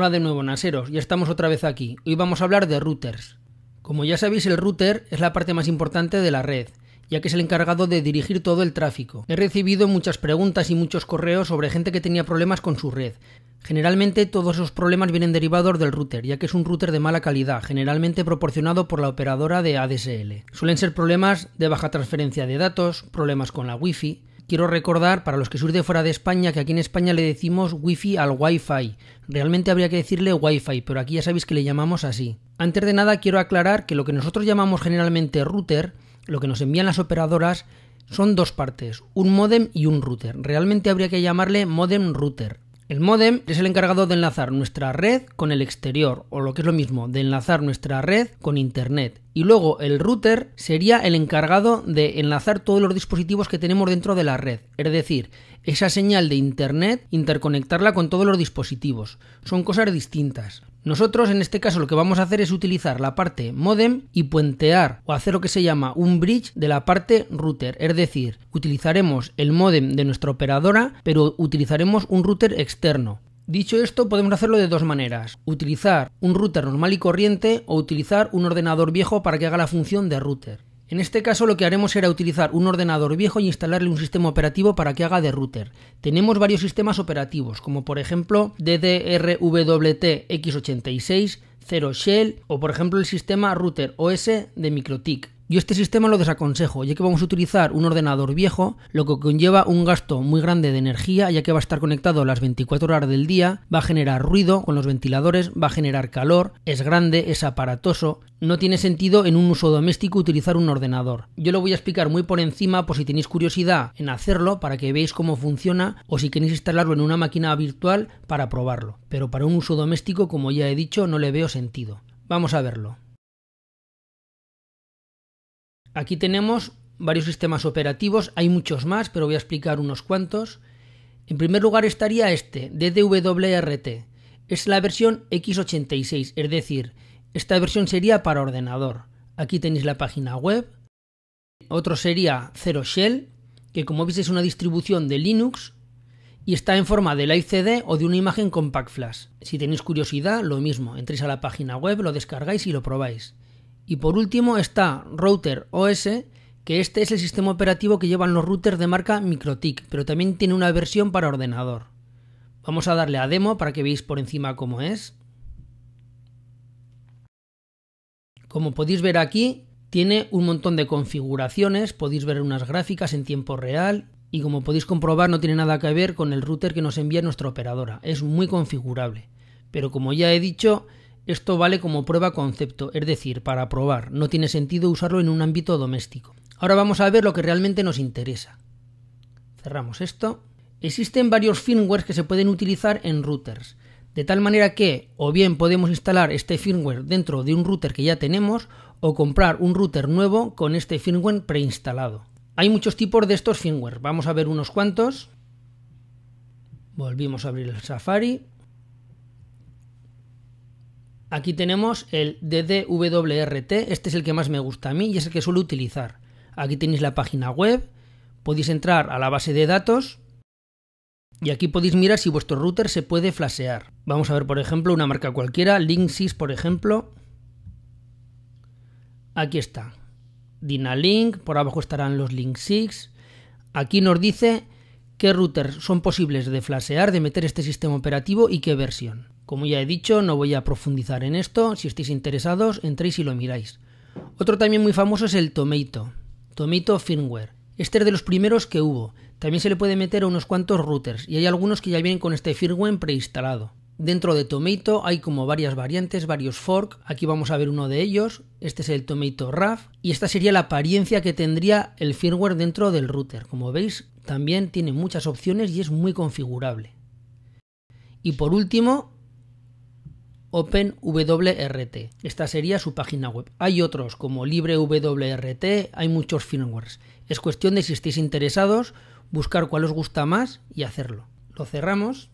Hola de nuevo, Naseros, ya estamos otra vez aquí. Hoy vamos a hablar de routers. Como ya sabéis, el router es la parte más importante de la red, ya que es el encargado de dirigir todo el tráfico. He recibido muchas preguntas y muchos correos sobre gente que tenía problemas con su red. Generalmente todos esos problemas vienen derivados del router, ya que es un router de mala calidad, generalmente proporcionado por la operadora de ADSL. Suelen ser problemas de baja transferencia de datos, problemas con la Wi-Fi, Quiero recordar para los que sois de fuera de España que aquí en España le decimos Wi-Fi al Wi-Fi. Realmente habría que decirle Wi-Fi, pero aquí ya sabéis que le llamamos así. Antes de nada quiero aclarar que lo que nosotros llamamos generalmente router, lo que nos envían las operadoras, son dos partes, un modem y un router. Realmente habría que llamarle modem router. El modem es el encargado de enlazar nuestra red con el exterior, o lo que es lo mismo, de enlazar nuestra red con Internet. Y luego el router sería el encargado de enlazar todos los dispositivos que tenemos dentro de la red, es decir, esa señal de Internet interconectarla con todos los dispositivos. Son cosas distintas. Nosotros en este caso lo que vamos a hacer es utilizar la parte modem y puentear o hacer lo que se llama un bridge de la parte router, es decir, utilizaremos el modem de nuestra operadora pero utilizaremos un router externo. Dicho esto, podemos hacerlo de dos maneras, utilizar un router normal y corriente o utilizar un ordenador viejo para que haga la función de router. En este caso lo que haremos será utilizar un ordenador viejo y instalarle un sistema operativo para que haga de router. Tenemos varios sistemas operativos, como por ejemplo ddrwtx x86, Zero Shell o por ejemplo el sistema Router OS de MikroTik. Yo este sistema lo desaconsejo, ya que vamos a utilizar un ordenador viejo, lo que conlleva un gasto muy grande de energía, ya que va a estar conectado las 24 horas del día, va a generar ruido con los ventiladores, va a generar calor, es grande, es aparatoso. No tiene sentido en un uso doméstico utilizar un ordenador. Yo lo voy a explicar muy por encima por si tenéis curiosidad en hacerlo para que veáis cómo funciona o si queréis instalarlo en una máquina virtual para probarlo. Pero para un uso doméstico, como ya he dicho, no le veo sentido. Vamos a verlo. Aquí tenemos varios sistemas operativos, hay muchos más, pero voy a explicar unos cuantos. En primer lugar estaría este, DDWRT. Es la versión x86, es decir, esta versión sería para ordenador. Aquí tenéis la página web. Otro sería ZeroShell, que como veis es una distribución de Linux y está en forma de Live CD o de una imagen con PackFlash. Si tenéis curiosidad, lo mismo, entréis a la página web, lo descargáis y lo probáis. Y por último está Router OS, que este es el sistema operativo que llevan los routers de marca MikroTik, pero también tiene una versión para ordenador. Vamos a darle a demo para que veáis por encima cómo es. Como podéis ver aquí, tiene un montón de configuraciones, podéis ver unas gráficas en tiempo real y como podéis comprobar no tiene nada que ver con el router que nos envía nuestra operadora, es muy configurable. Pero como ya he dicho, esto vale como prueba concepto, es decir, para probar. No tiene sentido usarlo en un ámbito doméstico. Ahora vamos a ver lo que realmente nos interesa. Cerramos esto. Existen varios firmwares que se pueden utilizar en routers, de tal manera que o bien podemos instalar este firmware dentro de un router que ya tenemos o comprar un router nuevo con este firmware preinstalado. Hay muchos tipos de estos firmware, vamos a ver unos cuantos. Volvimos a abrir el Safari Aquí tenemos el DDWRT, este es el que más me gusta a mí y es el que suelo utilizar. Aquí tenéis la página web, podéis entrar a la base de datos y aquí podéis mirar si vuestro router se puede flashear. Vamos a ver, por ejemplo, una marca cualquiera, Linksys, por ejemplo. Aquí está. Dynalink, por abajo estarán los Linksys. Aquí nos dice qué routers son posibles de flashear, de meter este sistema operativo y qué versión. Como ya he dicho, no voy a profundizar en esto. Si estáis interesados, entréis y lo miráis. Otro también muy famoso es el Tomato, Tomato Firmware. Este es de los primeros que hubo. También se le puede meter a unos cuantos routers y hay algunos que ya vienen con este firmware preinstalado. Dentro de Tomato hay como varias variantes, varios fork. Aquí vamos a ver uno de ellos. Este es el Tomato RAF y esta sería la apariencia que tendría el firmware dentro del router. Como veis, también tiene muchas opciones y es muy configurable. Y por último, OpenWRT. Esta sería su página web. Hay otros como LibreWRT, hay muchos firmwares. Es cuestión de si estáis interesados, buscar cuál os gusta más y hacerlo. Lo cerramos.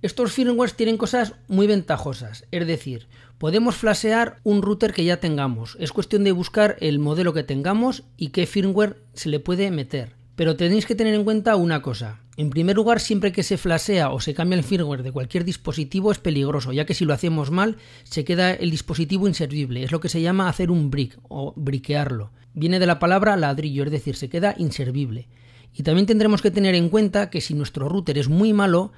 Estos firmwares tienen cosas muy ventajosas, es decir, podemos flashear un router que ya tengamos. Es cuestión de buscar el modelo que tengamos y qué firmware se le puede meter. Pero tenéis que tener en cuenta una cosa. En primer lugar, siempre que se flasea o se cambia el firmware de cualquier dispositivo es peligroso, ya que si lo hacemos mal, se queda el dispositivo inservible. Es lo que se llama hacer un brick o briquearlo. Viene de la palabra ladrillo, es decir, se queda inservible. Y también tendremos que tener en cuenta que si nuestro router es muy malo,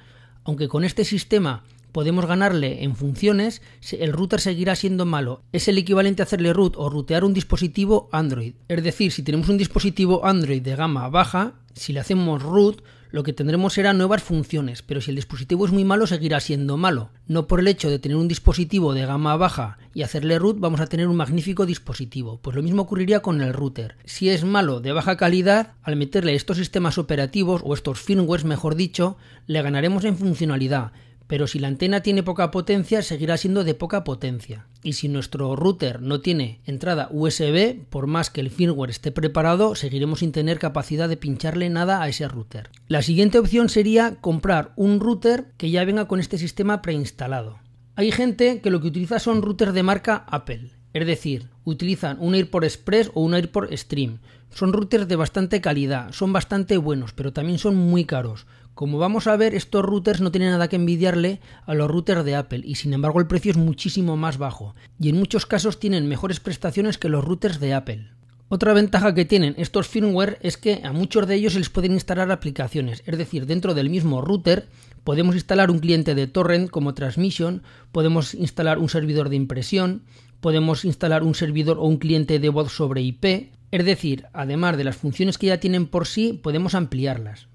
aunque con este sistema podemos ganarle en funciones, el router seguirá siendo malo. Es el equivalente a hacerle root o rutear un dispositivo Android. Es decir, si tenemos un dispositivo Android de gama baja, si le hacemos root, lo que tendremos será nuevas funciones, pero si el dispositivo es muy malo seguirá siendo malo. No por el hecho de tener un dispositivo de gama baja y hacerle root vamos a tener un magnífico dispositivo, pues lo mismo ocurriría con el router. Si es malo de baja calidad, al meterle estos sistemas operativos o estos firmwares mejor dicho, le ganaremos en funcionalidad, pero si la antena tiene poca potencia, seguirá siendo de poca potencia. Y si nuestro router no tiene entrada USB, por más que el firmware esté preparado, seguiremos sin tener capacidad de pincharle nada a ese router. La siguiente opción sería comprar un router que ya venga con este sistema preinstalado. Hay gente que lo que utiliza son routers de marca Apple, es decir, utilizan un AirPort Express o un AirPort Stream. Son routers de bastante calidad, son bastante buenos, pero también son muy caros. Como vamos a ver, estos routers no tienen nada que envidiarle a los routers de Apple y sin embargo el precio es muchísimo más bajo y en muchos casos tienen mejores prestaciones que los routers de Apple. Otra ventaja que tienen estos firmware es que a muchos de ellos se les pueden instalar aplicaciones, es decir, dentro del mismo router podemos instalar un cliente de torrent como Transmission, podemos instalar un servidor de impresión, podemos instalar un servidor o un cliente de voz sobre IP, es decir, además de las funciones que ya tienen por sí, podemos ampliarlas.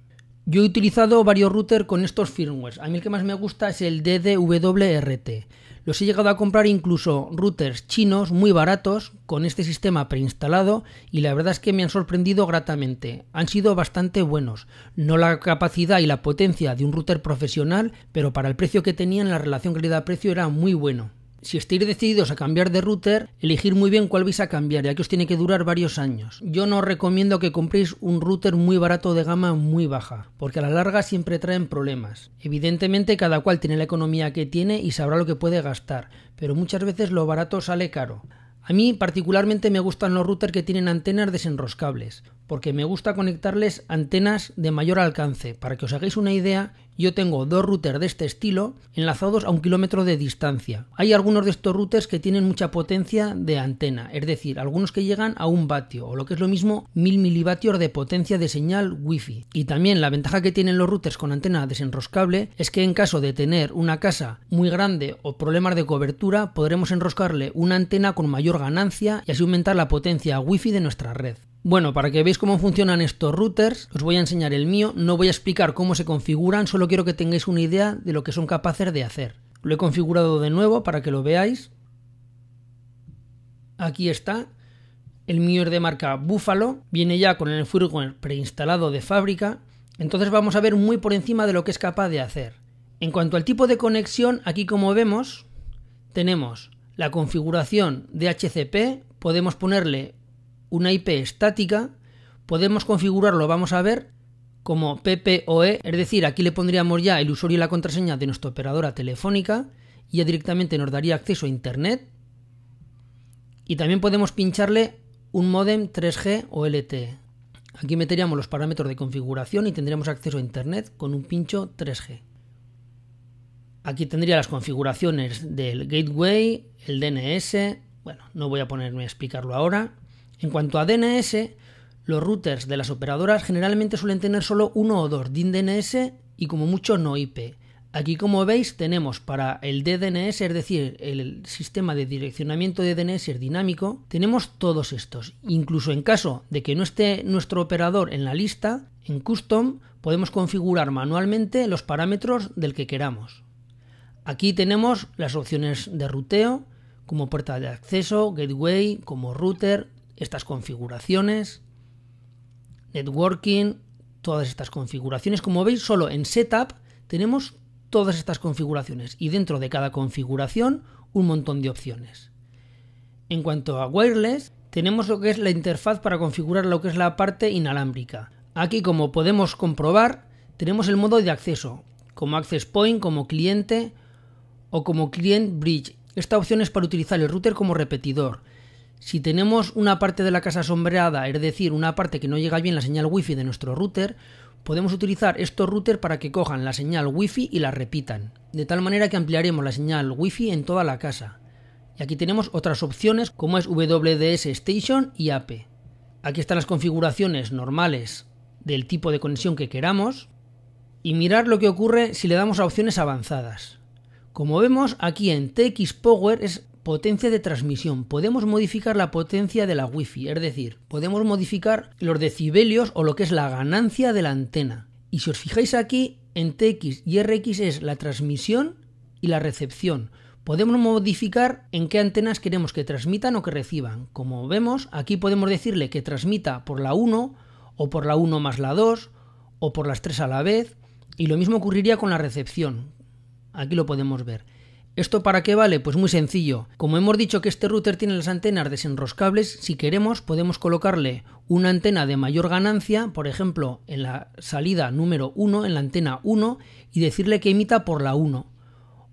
Yo he utilizado varios routers con estos firmwares. A mí el que más me gusta es el DDWRT. Los he llegado a comprar incluso routers chinos muy baratos con este sistema preinstalado y la verdad es que me han sorprendido gratamente. Han sido bastante buenos. No la capacidad y la potencia de un router profesional, pero para el precio que tenían la relación calidad-precio era muy bueno. Si estáis decididos a cambiar de router, elegir muy bien cuál vais a cambiar, ya que os tiene que durar varios años. Yo no os recomiendo que compréis un router muy barato de gama muy baja, porque a la larga siempre traen problemas. Evidentemente cada cual tiene la economía que tiene y sabrá lo que puede gastar, pero muchas veces lo barato sale caro. A mí particularmente me gustan los routers que tienen antenas desenroscables, porque me gusta conectarles antenas de mayor alcance. Para que os hagáis una idea, yo tengo dos routers de este estilo enlazados a un kilómetro de distancia. Hay algunos de estos routers que tienen mucha potencia de antena, es decir, algunos que llegan a un vatio o lo que es lo mismo 1000 milivatios de potencia de señal wifi. Y también la ventaja que tienen los routers con antena desenroscable es que en caso de tener una casa muy grande o problemas de cobertura podremos enroscarle una antena con mayor ganancia y así aumentar la potencia wifi de nuestra red. Bueno, para que veáis cómo funcionan estos routers, os voy a enseñar el mío, no voy a explicar cómo se configuran, solo quiero que tengáis una idea de lo que son capaces de hacer. Lo he configurado de nuevo para que lo veáis. Aquí está. El mío es de marca Buffalo, viene ya con el firmware preinstalado de fábrica, entonces vamos a ver muy por encima de lo que es capaz de hacer. En cuanto al tipo de conexión, aquí como vemos, tenemos la configuración de HCP, podemos ponerle una IP estática, podemos configurarlo, vamos a ver, como PPOE, es decir, aquí le pondríamos ya el usuario y la contraseña de nuestra operadora telefónica, y ya directamente nos daría acceso a Internet. Y también podemos pincharle un modem 3G o LTE. Aquí meteríamos los parámetros de configuración y tendríamos acceso a Internet con un pincho 3G. Aquí tendría las configuraciones del gateway, el DNS, bueno, no voy a ponerme a explicarlo ahora, en cuanto a DNS, los routers de las operadoras generalmente suelen tener solo uno o dos DIN DNS y como mucho no IP. Aquí como veis tenemos para el DDNS, es decir, el sistema de direccionamiento de DNS dinámico, tenemos todos estos. Incluso en caso de que no esté nuestro operador en la lista, en Custom podemos configurar manualmente los parámetros del que queramos. Aquí tenemos las opciones de ruteo, como puerta de acceso, gateway, como router, estas configuraciones, networking, todas estas configuraciones. Como veis, solo en setup tenemos todas estas configuraciones y dentro de cada configuración un montón de opciones. En cuanto a wireless, tenemos lo que es la interfaz para configurar lo que es la parte inalámbrica. Aquí, como podemos comprobar, tenemos el modo de acceso, como Access Point, como cliente o como Client Bridge. Esta opción es para utilizar el router como repetidor si tenemos una parte de la casa sombreada, es decir, una parte que no llega bien la señal Wi-Fi de nuestro router, podemos utilizar estos routers para que cojan la señal Wi-Fi y la repitan, de tal manera que ampliaremos la señal Wi-Fi en toda la casa. Y aquí tenemos otras opciones como es WDS Station y AP. Aquí están las configuraciones normales del tipo de conexión que queramos y mirar lo que ocurre si le damos a opciones avanzadas. Como vemos aquí en TX Power es Potencia de transmisión. Podemos modificar la potencia de la Wi-Fi, es decir, podemos modificar los decibelios o lo que es la ganancia de la antena. Y si os fijáis aquí, en TX y RX es la transmisión y la recepción. Podemos modificar en qué antenas queremos que transmitan o que reciban. Como vemos, aquí podemos decirle que transmita por la 1 o por la 1 más la 2 o por las 3 a la vez. Y lo mismo ocurriría con la recepción. Aquí lo podemos ver. ¿Esto para qué vale? Pues muy sencillo. Como hemos dicho que este router tiene las antenas desenroscables, si queremos podemos colocarle una antena de mayor ganancia, por ejemplo, en la salida número 1, en la antena 1, y decirle que emita por la 1.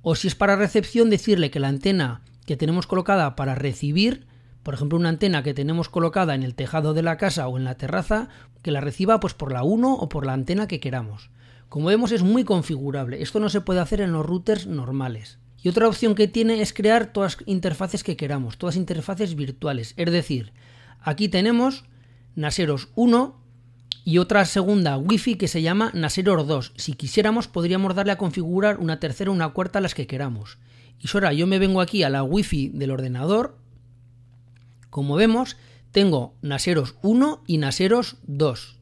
O si es para recepción, decirle que la antena que tenemos colocada para recibir, por ejemplo, una antena que tenemos colocada en el tejado de la casa o en la terraza, que la reciba pues por la 1 o por la antena que queramos. Como vemos es muy configurable, esto no se puede hacer en los routers normales. Y otra opción que tiene es crear todas interfaces que queramos, todas interfaces virtuales. Es decir, aquí tenemos Naseros 1 y otra segunda Wi-Fi que se llama Naseros 2. Si quisiéramos podríamos darle a configurar una tercera o una cuarta las que queramos. Y ahora yo me vengo aquí a la Wi-Fi del ordenador. Como vemos, tengo Naseros 1 y Naseros 2.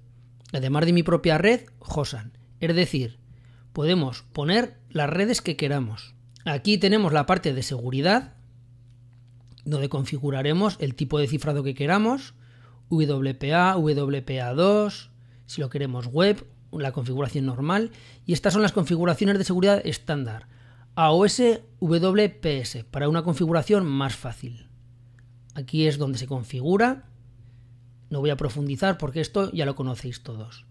Además de mi propia red, Josan. Es decir, podemos poner las redes que queramos. Aquí tenemos la parte de seguridad, donde configuraremos el tipo de cifrado que queramos, WPA, WPA2, si lo queremos web, la configuración normal, y estas son las configuraciones de seguridad estándar. AOS WPS para una configuración más fácil. Aquí es donde se configura. No voy a profundizar porque esto ya lo conocéis todos.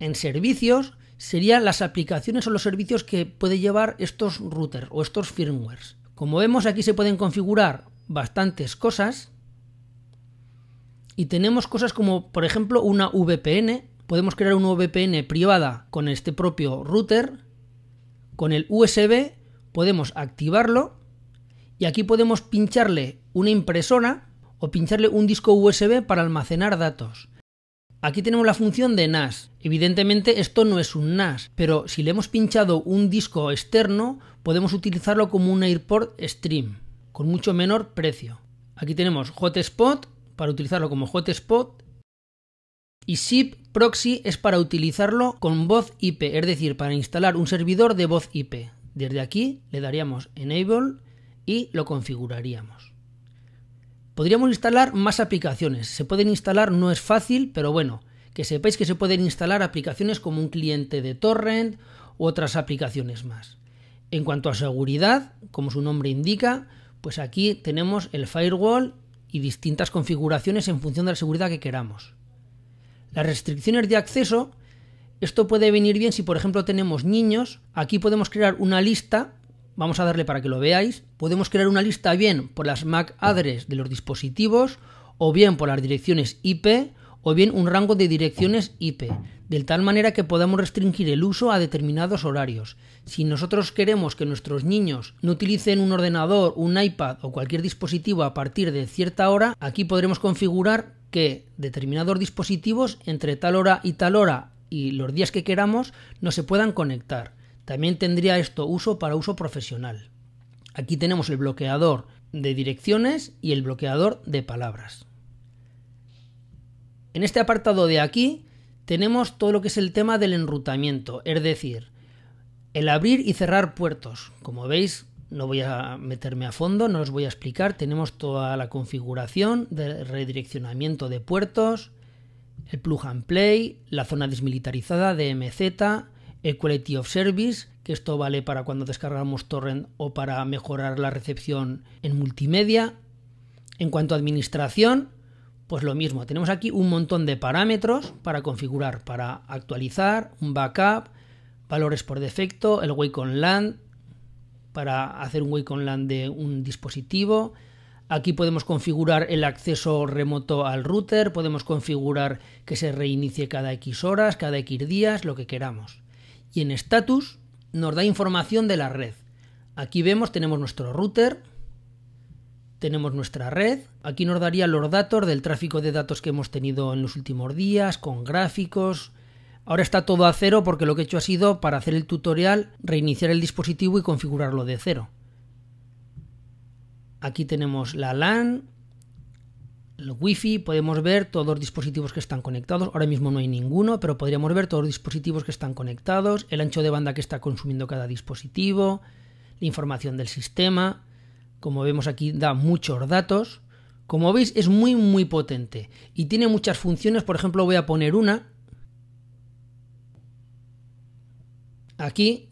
En servicios serían las aplicaciones o los servicios que puede llevar estos routers o estos firmwares. Como vemos aquí se pueden configurar bastantes cosas y tenemos cosas como por ejemplo una VPN, podemos crear una VPN privada con este propio router, con el USB podemos activarlo y aquí podemos pincharle una impresora o pincharle un disco USB para almacenar datos. Aquí tenemos la función de NAS. Evidentemente esto no es un NAS, pero si le hemos pinchado un disco externo, podemos utilizarlo como un AirPort Stream, con mucho menor precio. Aquí tenemos Hotspot, para utilizarlo como Hotspot, y SIP Proxy es para utilizarlo con voz IP, es decir, para instalar un servidor de voz IP. Desde aquí le daríamos Enable y lo configuraríamos. Podríamos instalar más aplicaciones. Se pueden instalar, no es fácil, pero bueno, que sepáis que se pueden instalar aplicaciones como un cliente de torrent u otras aplicaciones más. En cuanto a seguridad, como su nombre indica, pues aquí tenemos el firewall y distintas configuraciones en función de la seguridad que queramos. Las restricciones de acceso, esto puede venir bien si por ejemplo tenemos niños, aquí podemos crear una lista vamos a darle para que lo veáis, podemos crear una lista bien por las MAC address de los dispositivos, o bien por las direcciones IP, o bien un rango de direcciones IP, de tal manera que podamos restringir el uso a determinados horarios. Si nosotros queremos que nuestros niños no utilicen un ordenador, un iPad o cualquier dispositivo a partir de cierta hora, aquí podremos configurar que determinados dispositivos entre tal hora y tal hora y los días que queramos no se puedan conectar. También tendría esto uso para uso profesional. Aquí tenemos el bloqueador de direcciones y el bloqueador de palabras. En este apartado de aquí tenemos todo lo que es el tema del enrutamiento, es decir, el abrir y cerrar puertos. Como veis, no voy a meterme a fondo, no os voy a explicar. Tenemos toda la configuración de redireccionamiento de puertos, el plug and play, la zona desmilitarizada de MZ, Quality of Service, que esto vale para cuando descargamos torrent o para mejorar la recepción en multimedia. En cuanto a administración, pues lo mismo, tenemos aquí un montón de parámetros para configurar, para actualizar, un backup, valores por defecto, el wake on LAN, para hacer un wake on LAN de un dispositivo. Aquí podemos configurar el acceso remoto al router, podemos configurar que se reinicie cada X horas, cada X días, lo que queramos y en status nos da información de la red. Aquí vemos, tenemos nuestro router, tenemos nuestra red, aquí nos daría los datos del tráfico de datos que hemos tenido en los últimos días, con gráficos. Ahora está todo a cero porque lo que he hecho ha sido, para hacer el tutorial, reiniciar el dispositivo y configurarlo de cero. Aquí tenemos la LAN, el wifi podemos ver todos los dispositivos que están conectados. Ahora mismo no hay ninguno, pero podríamos ver todos los dispositivos que están conectados, el ancho de banda que está consumiendo cada dispositivo, la información del sistema. Como vemos aquí da muchos datos. Como veis es muy muy potente y tiene muchas funciones. Por ejemplo voy a poner una. Aquí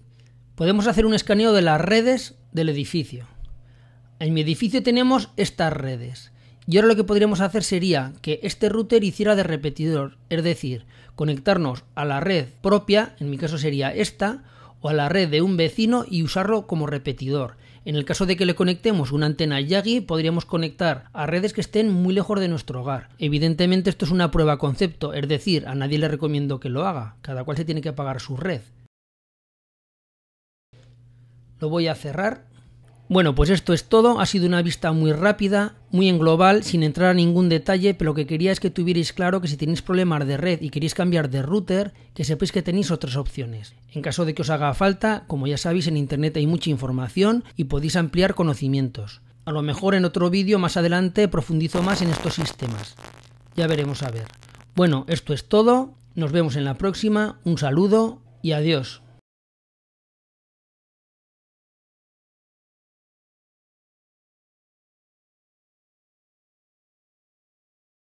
podemos hacer un escaneo de las redes del edificio. En mi edificio tenemos estas redes y ahora lo que podríamos hacer sería que este router hiciera de repetidor, es decir, conectarnos a la red propia, en mi caso sería esta, o a la red de un vecino y usarlo como repetidor. En el caso de que le conectemos una antena Yagi, podríamos conectar a redes que estén muy lejos de nuestro hogar. Evidentemente esto es una prueba concepto, es decir, a nadie le recomiendo que lo haga, cada cual se tiene que pagar su red. Lo voy a cerrar bueno, pues esto es todo. Ha sido una vista muy rápida, muy en global, sin entrar a ningún detalle, pero lo que quería es que tuvierais claro que si tenéis problemas de red y queréis cambiar de router, que sepáis que tenéis otras opciones. En caso de que os haga falta, como ya sabéis, en Internet hay mucha información y podéis ampliar conocimientos. A lo mejor en otro vídeo más adelante profundizo más en estos sistemas. Ya veremos a ver. Bueno, esto es todo. Nos vemos en la próxima. Un saludo y adiós.